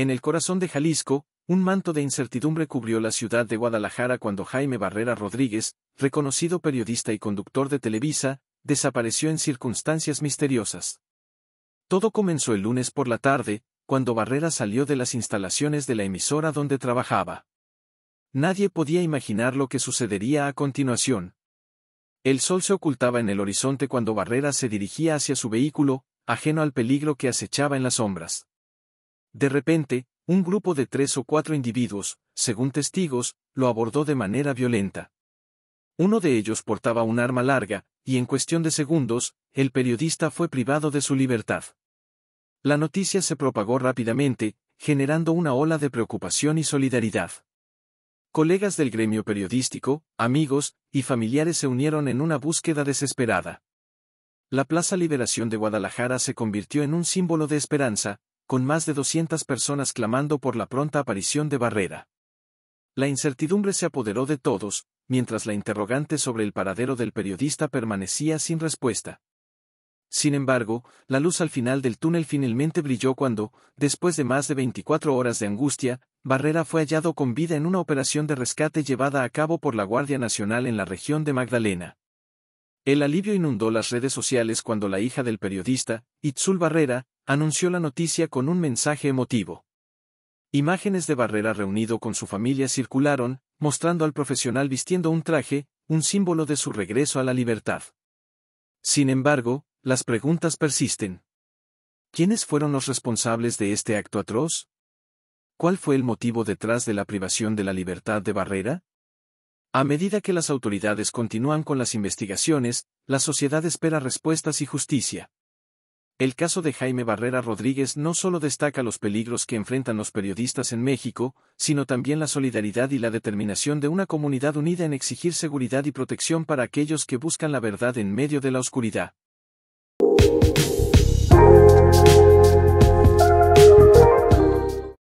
En el corazón de Jalisco, un manto de incertidumbre cubrió la ciudad de Guadalajara cuando Jaime Barrera Rodríguez, reconocido periodista y conductor de Televisa, desapareció en circunstancias misteriosas. Todo comenzó el lunes por la tarde, cuando Barrera salió de las instalaciones de la emisora donde trabajaba. Nadie podía imaginar lo que sucedería a continuación. El sol se ocultaba en el horizonte cuando Barrera se dirigía hacia su vehículo, ajeno al peligro que acechaba en las sombras. De repente, un grupo de tres o cuatro individuos, según testigos, lo abordó de manera violenta. Uno de ellos portaba un arma larga, y en cuestión de segundos, el periodista fue privado de su libertad. La noticia se propagó rápidamente, generando una ola de preocupación y solidaridad. Colegas del gremio periodístico, amigos y familiares se unieron en una búsqueda desesperada. La Plaza Liberación de Guadalajara se convirtió en un símbolo de esperanza, con más de 200 personas clamando por la pronta aparición de Barrera. La incertidumbre se apoderó de todos, mientras la interrogante sobre el paradero del periodista permanecía sin respuesta. Sin embargo, la luz al final del túnel finalmente brilló cuando, después de más de 24 horas de angustia, Barrera fue hallado con vida en una operación de rescate llevada a cabo por la Guardia Nacional en la región de Magdalena. El alivio inundó las redes sociales cuando la hija del periodista, Itzul Barrera, anunció la noticia con un mensaje emotivo. Imágenes de Barrera reunido con su familia circularon, mostrando al profesional vistiendo un traje, un símbolo de su regreso a la libertad. Sin embargo, las preguntas persisten. ¿Quiénes fueron los responsables de este acto atroz? ¿Cuál fue el motivo detrás de la privación de la libertad de Barrera? A medida que las autoridades continúan con las investigaciones, la sociedad espera respuestas y justicia. El caso de Jaime Barrera Rodríguez no solo destaca los peligros que enfrentan los periodistas en México, sino también la solidaridad y la determinación de una comunidad unida en exigir seguridad y protección para aquellos que buscan la verdad en medio de la oscuridad.